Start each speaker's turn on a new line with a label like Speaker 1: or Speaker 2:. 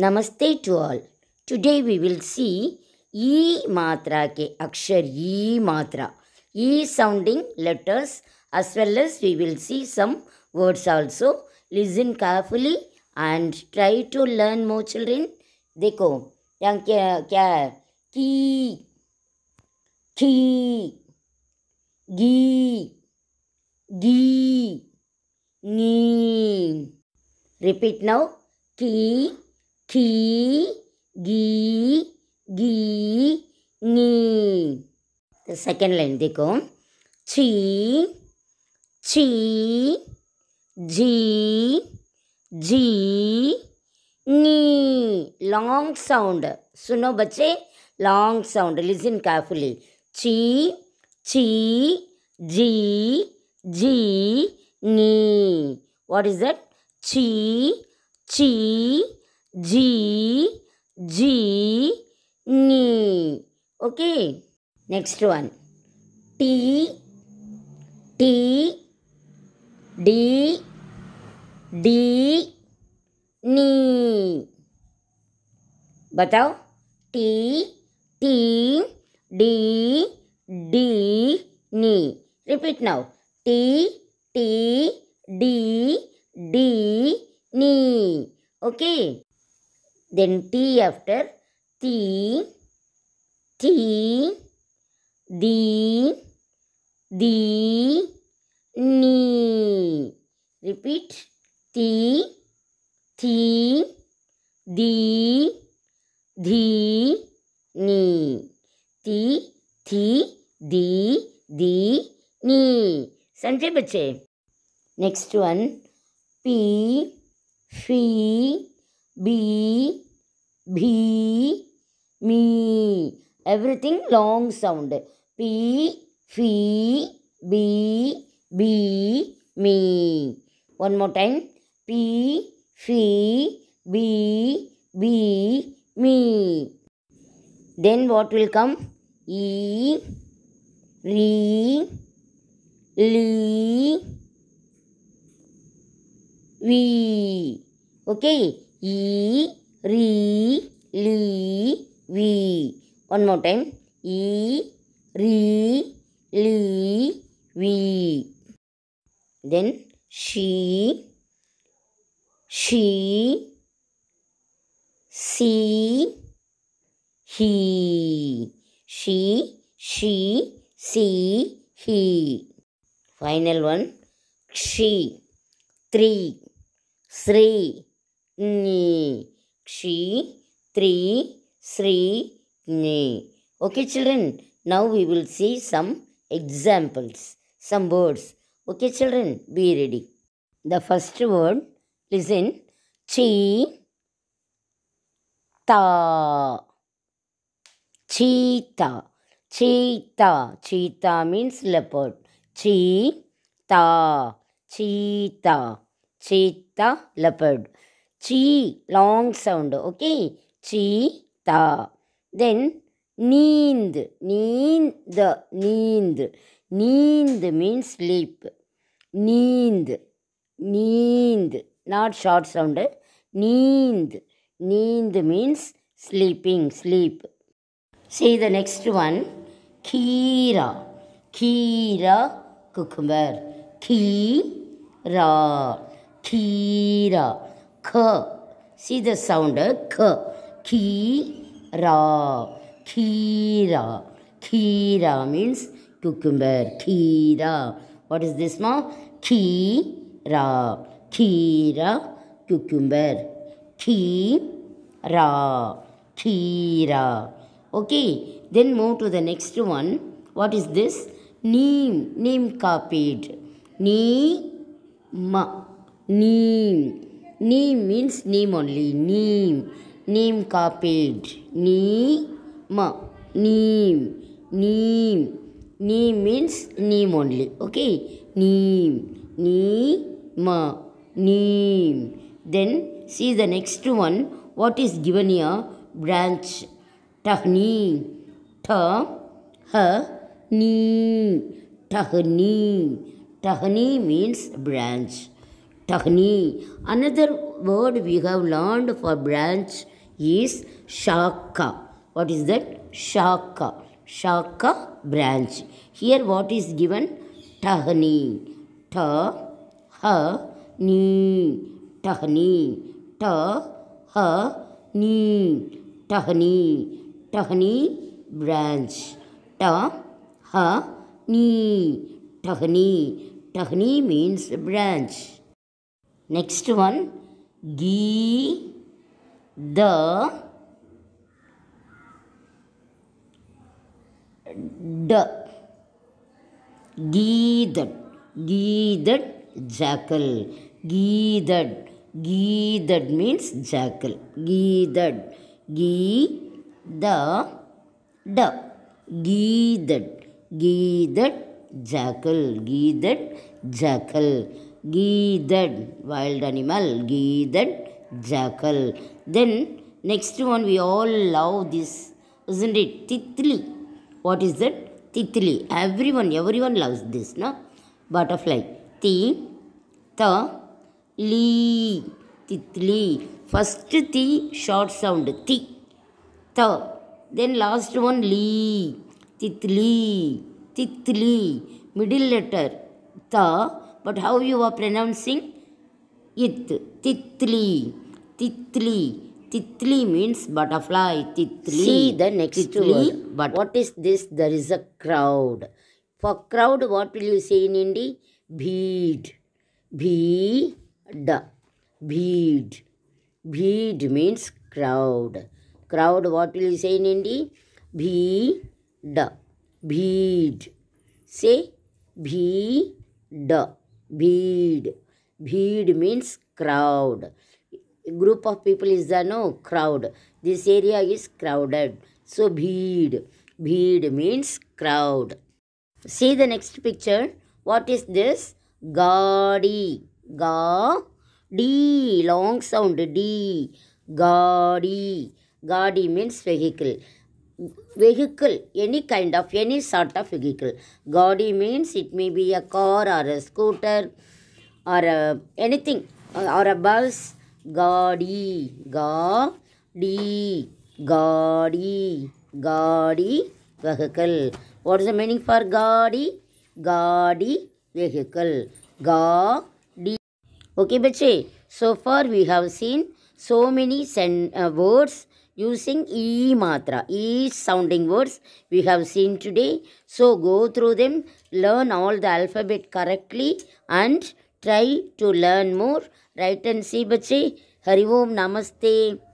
Speaker 1: नमस्ते to all today we will see ई मात्रा के अक्षर ई मात्रा ई sounding letters as well as we will see some words also listen carefully and try to learn more children देखो क्या क्या है की की गी गी नी रिपीट नाउ की खी गी गी नी तो सेकेंड लाइन देखो छी छी जी जी नी लॉन्ग साउंड सुनो बच्चे लॉन्ग साउंड लिसन केयरफुली छी छी जी जी नी व्हाट इज दैट छी छी जी जी नी ओके नेक्स्ट वन टी टी डी डी नी बताओ टी टी डी डी नी रिपीट नाउ टी टी डी डी नी okay then T after T, T, D, D, Ni. Repeat T, T, D, D, Ni. T, T, D, D, Ni. समझे bache next one p फी B, B, me. Everything long sound. P, F, B, B, me. One more time. P, F, B, B, me. Then what will come? E, Re, Li, We. Okay. E, Re, Li, Vi. One more time. E, Re, Li, Vi. Then she, she, she, he, she, she, she, he. Final one. She, three, three. ని she three శ్రీ ని okay children now we will see some examples some words okay children be ready the first word listen chee ta chee ta chee ta means leopard chee chee ta ta chee ta leopard சீ long sound okay சீ தா then நீந்து நீந்த நீந்து நீந்து means sleep நீந்து நீந்து not short sound நீந்து நீந்து means sleeping sleep say the next one கீரா கீரா குக்கும்பர் கீ ரா கீரா See the sound eh? K. Kira. Kira. Kira means cucumber. Kira. What is this ma? Kira. Kira. Cucumber. Kira. Kira. Okay. Then move to the next one. What is this? Neem. Neem copied. Neem. Neem. Nee means name only. Neem. Neem copied. ma, Neem. Neem. Neem means name only. Okay. Neem. ma, Neem. Then see the next one. What is given here? Branch. Tahni. Ta. Ha. Ni. Tahni. Tahni means branch. Tahni. Another word we have learned for branch is Shaka. What is that? Shaka. Shaka branch. Here what is given? Tahni. Ta, ha, ni. Tahni. Ta, ha, ni. Tahni. Tahni branch. Ta, ha, ni. Tahni. Tahni means branch. Next one, gi the d gee that jackal gee that means jackal geeded geeded gee that jackal gee that jackal. Geedad, wild animal. Geedad, jackal. Then next one we all love this, isn't it? Titli. What is that? Titli. Everyone, everyone loves this, no? Butterfly. Ti, ta, li. Titli. First ti, short sound. Ti, ta. Then last one li. Titli. Titli. Middle letter. Ta but how you are pronouncing it titli titli titli means butterfly titli see the next titli, word but what is this there is a crowd for crowd what will you say in hindi bheed bheed bheed bheed means crowd crowd what will you say in hindi bheed bheed say bheed Bheed. Bheed means crowd. Group of people is the no crowd. This area is crowded. So bheed. Bheed means crowd. See the next picture. What is this? Gadi. Ga. D. Long sound. D. Gadi. Gadi means vehicle vehicle any kind of any sort of vehicle Gaudi means it may be a car or a scooter or a, anything or a bus Gaudi, gaudi, gaudi, gaadi vehicle what is the meaning for gaudi? Gaudi, vehicle Gaudi. okay bache so far we have seen so many sen- uh, words using E matra, E sounding words we have seen today. So go through them, learn all the alphabet correctly and try to learn more. Write and see bache. Hari Namaste.